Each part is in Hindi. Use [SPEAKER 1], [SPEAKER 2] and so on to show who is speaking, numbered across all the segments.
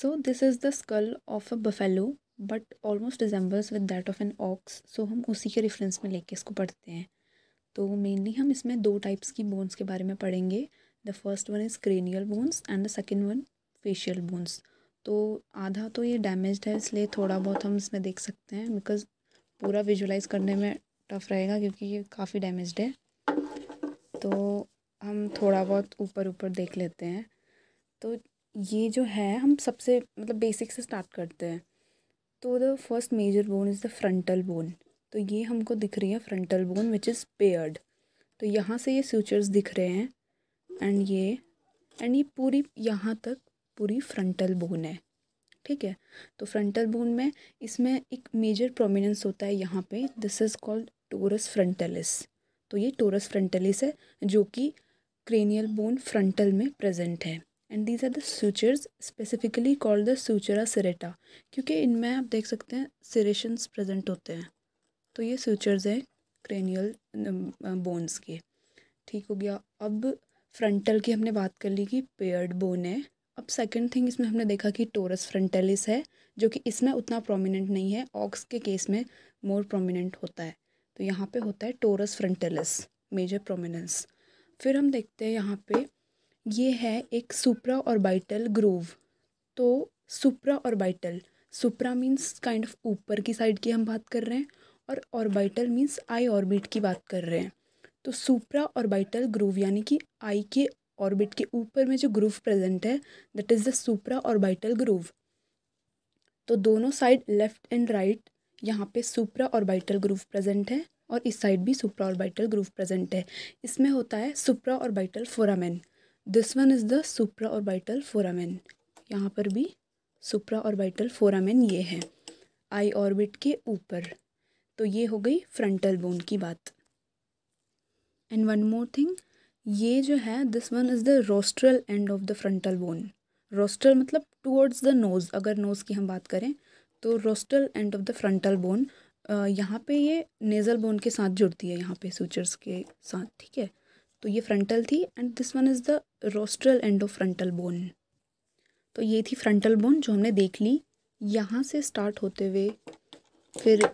[SPEAKER 1] so this is the skull of a buffalo but almost resembles with that of an ox so हम उसी के रेफरेंस में लेके इसको पढ़ते हैं तो मेनली हम इसमें दो टाइप्स की बोन्स के बारे में पढ़ेंगे the first one is cranial bones and the second one facial bones तो आधा तो ये डैमेज है इसलिए थोड़ा बहुत हम इसमें देख सकते हैं बिकॉज पूरा विजुलाइज करने में टफ रहेगा क्योंकि ये काफ़ी डैमेज है तो हम थोड़ा बहुत ऊपर ऊपर देख लेते हैं तो ये जो है हम सबसे मतलब बेसिक से स्टार्ट करते हैं तो the first major bone is the frontal bone तो ये हमको दिख रही है frontal bone which is paired तो यहाँ से ये सूचर्स दिख रहे हैं एंड ये एंड ये पूरी यहाँ तक पूरी फ्रंटल बोन है ठीक है तो फ्रंटल बोन में इसमें एक मेजर प्रोमिनेंस होता है यहाँ पे this is called torus frontalis तो ये टोरस फ्रंटलिस है जो कि क्रेनियल बोन फ्रंटल में प्रेजेंट है and these are the sutures specifically called the sutura serrata क्योंकि इनमें आप देख सकते हैं सिरेशंस प्रेजेंट होते हैं तो ये सूचर्स हैं क्रेनियल बोन्स के ठीक हो गया अब फ्रंटल की हमने बात कर ली कि पेयर्ड बोन है अब सेकंड थिंग इसमें हमने देखा कि टोरस फ्रंटेलिस है जो कि इसमें उतना प्रोमिनेंट नहीं है ऑक्स के केस में मोर प्रोमिनेंट होता है तो यहाँ पे होता है टोरस फ्रंटेलिस मेजर प्रोमिनेंस फिर हम देखते हैं यहाँ पे ये है एक सुप्रा ऑर्बिटल ग्रूव तो supra orbital supra means kind of ऊपर की साइड की हम बात कर रहे हैं और ऑर्बिटल मीन्स आई ऑर्बिट की बात कर रहे हैं तो सुप्रा ऑर्बिटल ग्रूव यानी कि आई के ऑर्बिट के ऊपर में जो ग्रूव प्रेजेंट है that is the supra orbital groove तो दोनों साइड लेफ्ट एंड राइट यहाँ पे सुप्रा ऑर्बिटल ग्रूव प्रेजेंट है और इस साइड भी सुप्रा ऑर्बिटल ग्रूव प्रेजेंट है इसमें होता है supra orbital foramen this one is the supra orbital foramen यहाँ पर भी सुप्रा ऑर्बिटल फोरामेन ये है आई ऑर्बिट के ऊपर तो ये हो गई फ्रंटल बोन की बात एंड वन मोर थिंग ये जो है this one is the rostral end of the frontal bone rostral मतलब टूवर्ड्स द नोज़ अगर नोज़ की हम बात करें तो rostral end of the frontal bone यहाँ पे ये नेज़ल बोन के साथ जुड़ती है यहाँ पे सूचर्स के साथ ठीक है तो ये फ्रंटल थी and this one is the rostral end of frontal bone तो ये थी फ्रंटल बोन जो हमने देख ली यहाँ से स्टार्ट होते हुए फिर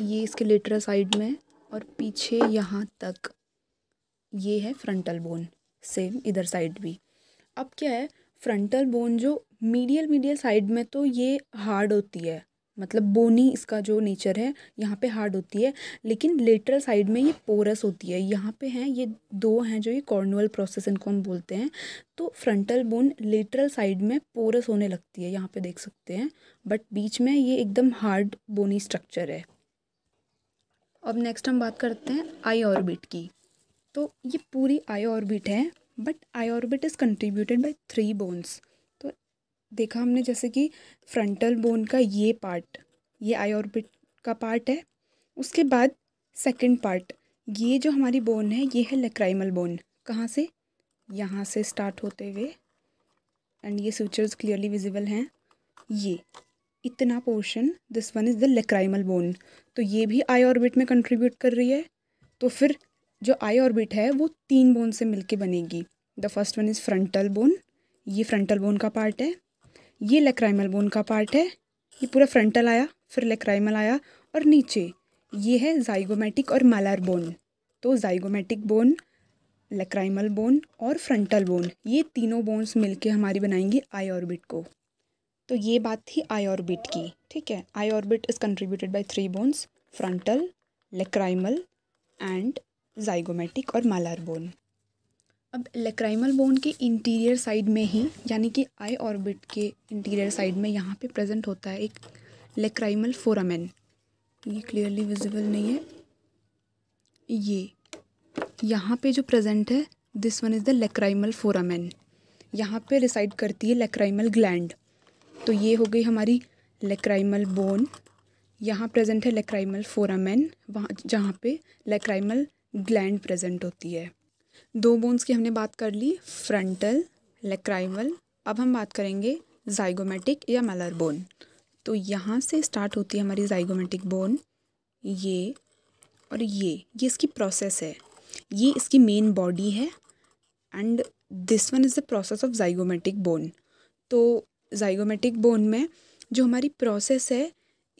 [SPEAKER 1] ये इसके लेटरा साइड में और पीछे यहाँ तक ये है फ्रंटल बोन सेम इधर साइड भी अब क्या है फ्रंटल बोन जो मीडियल मीडियल साइड में तो ये हार्ड होती है मतलब बोनी इसका जो नेचर है यहाँ पे हार्ड होती है लेकिन लेटरल साइड में ये पोरस होती है यहाँ पे हैं ये दो हैं जो ये कॉर्नुअल प्रोसेस इनको हम बोलते हैं तो फ्रंटल बोन लेटरल साइड में पोरस होने लगती है यहाँ पे देख सकते हैं बट बीच में ये एकदम हार्ड बोनी स्ट्रक्चर है अब नेक्स्ट हम बात करते हैं आई ऑर्बिट की तो ये पूरी आई ऑर्बिट है but eye orbit is contributed by three bones देखा हमने जैसे कि फ्रंटल बोन का ये पार्ट ये आई ऑर्बिट का पार्ट है उसके बाद सेकंड पार्ट ये जो हमारी बोन है ये है लेक्राइमल बोन कहाँ से यहाँ से स्टार्ट होते हुए एंड ये सूचर्स क्लियरली विजिबल हैं ये इतना portion this one is the lacrimal bone तो ये भी आई ऑर्बिट में कंट्रीब्यूट कर रही है तो फिर जो आई ऑर्बिट है वो तीन बोन से मिलके बनेगी the first one is frontal bone ये फ्रंटल बोन का पार्ट है ये लेक्राइमल बोन का पार्ट है ये पूरा फ्रंटल आया फिर लेक्राइमल आया और नीचे ये है जाइगोमेटिक और मालार बोन तो जाइगोमेटिक बोन लेक्राइमल बोन और फ्रंटल बोन ये तीनों बोन्स मिलके हमारी बनाएंगी आई ऑर्बिट को तो ये बात थी आई ऑर्बिट की ठीक है eye orbit is contributed by three bones frontal lacrimal and zygomatic और मालार बोन अब लेक्राइमल बोन के इंटीरियर साइड में ही यानी कि आई ऑर्बिट के इंटीरियर साइड में यहाँ पे प्रेजेंट होता है एक लेक्राइमल फोरामेन ये क्लियरली विजिबल नहीं है ये यहाँ पे जो प्रेजेंट है this one is the lacrimal foramen यहाँ पे रिसाइड करती है लेक्राइमल ग्लैंड तो ये हो गई हमारी लेक्राइमल बोन यहाँ प्रेजेंट है लेक्राइमल फोरामेन वहाँ जहाँ पे लेक्राइमल ग्लैंड प्रेजेंट होती है दो बोन्स की हमने बात कर ली फ्रंटल लेक्राइमल अब हम बात करेंगे जाइगोमेटिक या मलर बोन तो यहाँ से स्टार्ट होती है हमारी जाइगोमेटिक बोन ये और ये ये इसकी प्रोसेस है ये इसकी मेन बॉडी है and this one is the process of zygomatic bone तो जाइगोमेटिक बोन में जो हमारी प्रोसेस है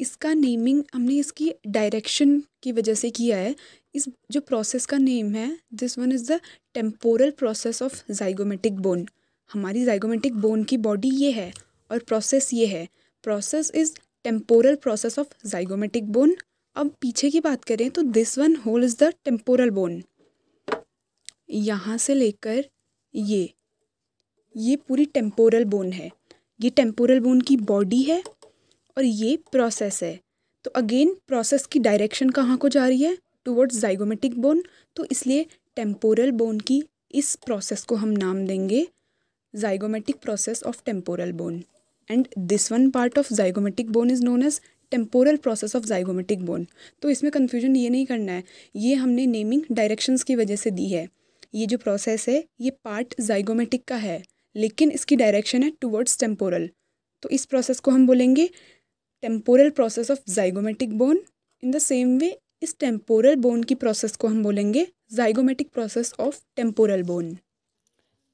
[SPEAKER 1] इसका नेमिंग हमने इसकी डायरेक्शन की वजह से किया है इस जो प्रोसेस का नेम है this one is the temporal process of zygomatic bone हमारी जाइगोमेटिक बोन की बॉडी ये है और प्रोसेस ये है process is temporal process of zygomatic bone अब पीछे की बात करें तो this one whole is the temporal bone यहाँ से लेकर ये ये पूरी टेम्पोरल बोन है ये टेम्पोरल बोन की बॉडी है और ये प्रोसेस है तो अगेन प्रोसेस की डायरेक्शन कहाँ को जा रही है टुवर्ड्स जाइगोमेटिक बोन तो इसलिए टेम्पोरल बोन की इस प्रोसेस को हम नाम देंगे zygomatic process of temporal bone and this one part of zygomatic bone is known as temporal process of zygomatic bone तो इसमें कन्फ्यूजन ये नहीं करना है ये हमने नेमिंग डायरेक्शंस की वजह से दी है ये जो प्रोसेस है ये पार्ट जाइगोमेटिक का है लेकिन इसकी डायरेक्शन है टूवर्ड्स टेम्पोरल तो इस प्रोसेस को हम बोलेंगे temporal process of zygomatic bone in the same way इस टेम्पोरल बोन की प्रोसेस को हम बोलेंगे zygomatic process of temporal bone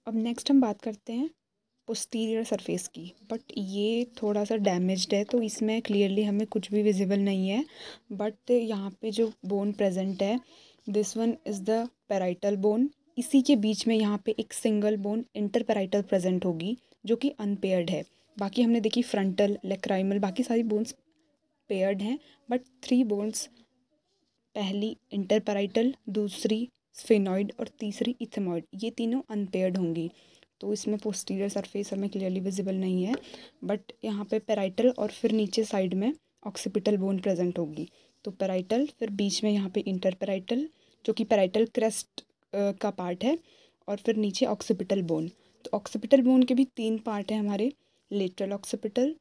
[SPEAKER 1] अब नेक्स्ट हम बात करते हैं पोस्टीरियर सरफेस की बट ये थोड़ा सा डैमेज्ड है तो इसमें क्लियरली हमें कुछ भी विजिबल नहीं है बट यहाँ पे जो बोन प्रेजेंट है this one is the parietal bone इसी के बीच में यहाँ पे एक सिंगल बोन इंटरपैराइटल प्रेजेंट होगी जो कि अनपेयर्ड है बाकी हमने देखी फ्रंटल लेक्राइमल बाकी सारी बोन्स पेयर्ड हैं बट थ्री बोन्स पहली इंटरपराइटल दूसरी स्फेनॉइड और तीसरी इथेमॉइड ये तीनों अनपेयर्ड होंगी तो इसमें पोस्टीरियर सरफेस हमें क्लियरली विजिबल नहीं है बट यहाँ पे पेराइटल और फिर नीचे साइड में ऑक्सीपिटल बोन प्रेजेंट होगी तो पेराइटल फिर बीच में यहाँ पे इंटरपेराइटल जो कि पेराइटल क्रेस्ट का पार्ट है और फिर नीचे ऑक्सीपिटल बोन तो ऑक्सीपिटल बोन के भी तीन पार्ट हैं हमारे लेटरल ऑक्सीपिटल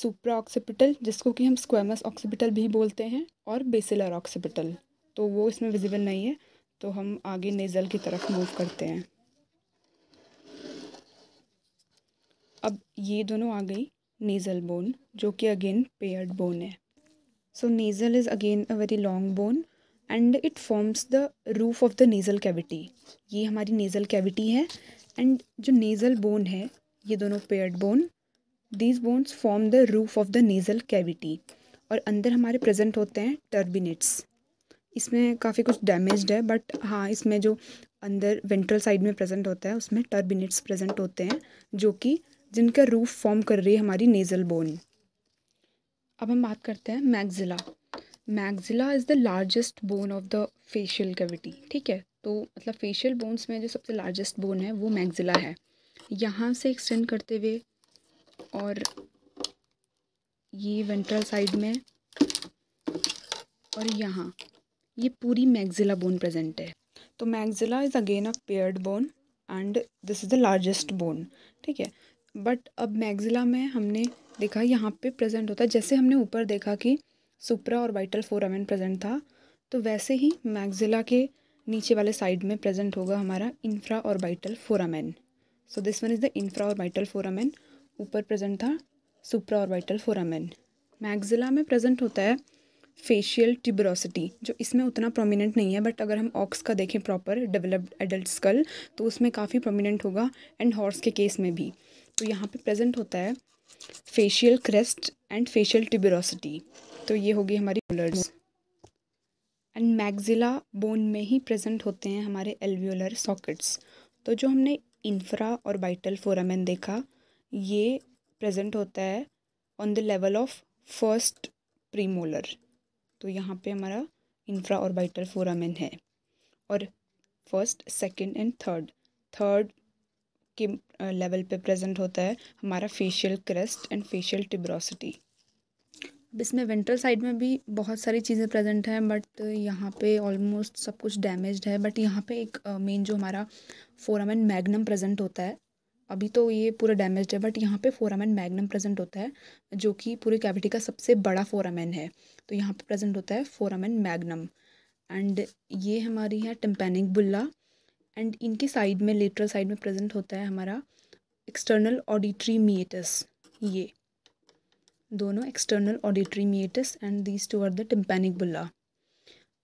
[SPEAKER 1] सुप्रा ऑक्सीपिटल जिसको कि हम स्क्वेमस ऑक्सीपिटल भी बोलते हैं और बेसिलर ऑक्सीपिटल तो वो इसमें विजिबल नहीं है तो हम आगे नेज़ल की तरफ मूव करते हैं अब ये दोनों आ गई नेज़ल बोन जो कि अगेन पेयर्ड बोन है so nasal is again a very long bone and it forms the roof of the nasal cavity ये हमारी नेज़ल कैविटी है एंड जो नेज़ल बोन है ये दोनों paired bone these bones form the roof of the nasal cavity और अंदर हमारे प्रेजेंट होते हैं टर्बिनेट्स इसमें काफ़ी कुछ डैमेज्ड है बट हाँ इसमें जो अंदर वेंट्रल साइड में प्रेजेंट होता है उसमें टर्बिनेट्स प्रेजेंट होते हैं जो कि जिनका रूफ फॉर्म कर रही है हमारी नेज़ल बोन अब हम बात करते हैं maxilla maxilla is the largest bone of the facial cavity ठीक है तो मतलब फेशियल बोन्स में जो सबसे लार्जेस्ट बोन है वो मैगजिला है यहाँ से एक्सटेंड करते हुए और ये वेंट्रल साइड में और यहाँ ये पूरी मैगजिला बोन प्रेजेंट है तो maxilla is again a paired bone and this is the largest bone ठीक है बट अब मैगजिला में हमने देखा यहाँ पे प्रेजेंट होता है जैसे हमने ऊपर देखा कि सुप्रा और वाइटल फोरामेन प्रेजेंट था तो वैसे ही मैगजिला के नीचे वाले साइड में प्रेजेंट होगा हमारा infraorbital foramen so this one is the infraorbital foramen ऊपर प्रेजेंट था सुप्रा ऑर्बिटल फोरामेन मैगजिला में प्रेजेंट होता है फेशियल ट्यूबरोसिटी जो इसमें उतना प्रोमिनेंट नहीं है बट अगर हम ऑक्स का देखें प्रॉपर डेवलप्ड एडल्ट स्कल तो उसमें काफ़ी प्रोमिनेंट होगा एंड हॉर्स के केस में भी तो यहाँ पे प्रेजेंट होता है facial crest and facial tuberosity तो ये होगी हमारी कलर्स एंड मैगजिला बोन में ही प्रेजेंट होते हैं हमारे एल्वियोलर सॉकेट्स तो जो हमने इंफ्रा और बाइटल फोरामेन देखा ये प्रेजेंट होता है on the level of first premolar तो यहाँ पे हमारा इंफ्रा ऑर्बिटल फोरामेन है और first second and third third के लेवल पे प्रेजेंट होता है हमारा facial crest and facial tuberosity अब इसमें वेंट्रल साइड में भी बहुत सारी चीज़ें प्रेजेंट हैं बट यहाँ पे ऑलमोस्ट सब कुछ डैमेज है बट यहाँ पे एक मेन जो हमारा फोरामेन मैग्नम प्रेजेंट होता है अभी तो ये पूरा डैमेज है बट यहाँ पे फोरामैन मैग्नम प्रेजेंट होता है जो कि पूरी कैविटी का सबसे बड़ा फोरामैन है तो यहाँ पे प्रेजेंट होता है फोरामैन मैग्नम एंड ये हमारी है टिम्पेनिक बुल्ला एंड इनके साइड में लेटरल साइड में प्रेजेंट होता है हमारा एक्सटर्नल ऑडिट्री मिएटस ये दोनों external auditory meatus and these two are the tympanic bulla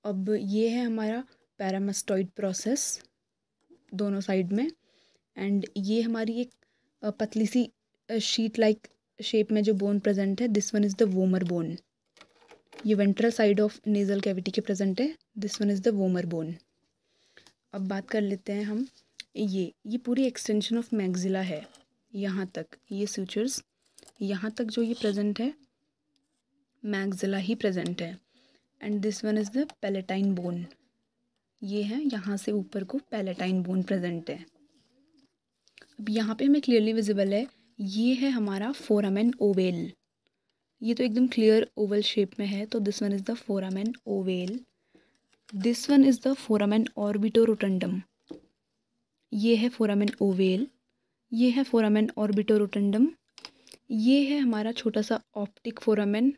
[SPEAKER 1] अब ये है हमारा पैरामस्टॉइड प्रोसेस दोनों साइड में एंड ये हमारी एक पतली सी शीट लाइक शेप में जो बोन प्रेजेंट है this one is the vomer bone ये ventral side of nasal cavity के प्रेजेंट है this one is the vomer bone अब बात कर लेते हैं हम ये ये पूरी एक्सटेंशन ऑफ मैगजिला है यहाँ तक ये सूचर्स यहाँ तक जो ये प्रेजेंट है मैगजिला ही प्रेजेंट है and this one is the palatine bone ये है यहाँ से ऊपर को पैलेटाइन बोन प्रेजेंट है अब यहाँ पे हमें क्लियरली विजिबल है ये है हमारा फोरामैन ओवेल ये तो एकदम क्लियर ओवल शेप में है तो this one is the foramen ovale this one is the foramen orbito rotundum ये है फोरामैन ओवेल ये है फोरामैन ऑर्बिटो रोटेंडम ये है हमारा छोटा सा ऑप्टिक फोरामैन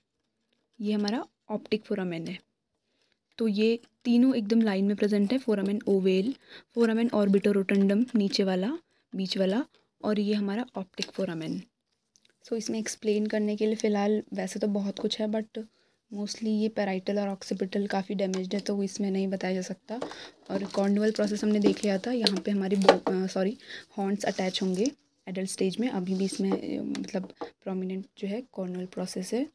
[SPEAKER 1] ये हमारा ऑप्टिक फोरामैन है तो ये तीनों एकदम लाइन में प्रेजेंट है foramen ovale foramen orbito rotundum नीचे वाला बीच वाला और ये हमारा ऑप्टिक फोरामेन सो इसमें एक्सप्लेन करने के लिए फ़िलहाल वैसे तो बहुत कुछ है बट मोस्टली ये पैराइटल और ऑक्सीपिटल काफ़ी डैमेज है तो इसमें नहीं बताया जा सकता और कॉर्नवल प्रोसेस हमने देख लिया था यहाँ पे हमारी सॉरी हॉर्न्स अटैच होंगे एडल्ट स्टेज में अभी भी इसमें मतलब प्रोमिनेंट जो है कॉर्नवल प्रोसेस है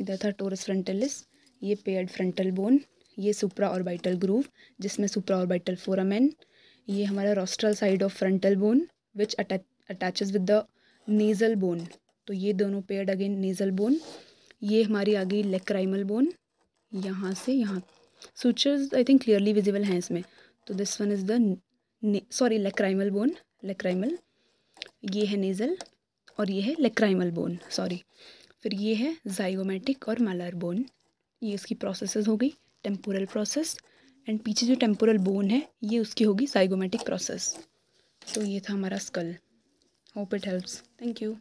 [SPEAKER 1] इधर था टोरस फ्रंटलिस ये पेयर्ड फ्रंटल बोन ये सुप्रा ऑर्बिटल ग्रूव जिसमें सुप्रा ऑर्बिटल फोरामेन ये हमारा rostral side of frontal bone which attach with the nasal bone तो ये दोनों पेड अगेन नेज़ल बोन ये हमारी आ गई लेक्राइमल बोन यहाँ से यहाँ sutures I think clearly visible हैं इसमें तो this one is the sorry lacrimal bone lacrimal ये है नेज़ल और ये है लेक्राइमल बोन सॉरी फिर ये है जाइगोमेटिक और मलर बोन ये इसकी प्रोसेसेस हो गई टेम्पोरल प्रोसेस एंड पीछे जो टेम्पोरल बोन है ये उसकी होगी साइगोमेटिक प्रोसेस तो ये था हमारा skull hope it helps thank you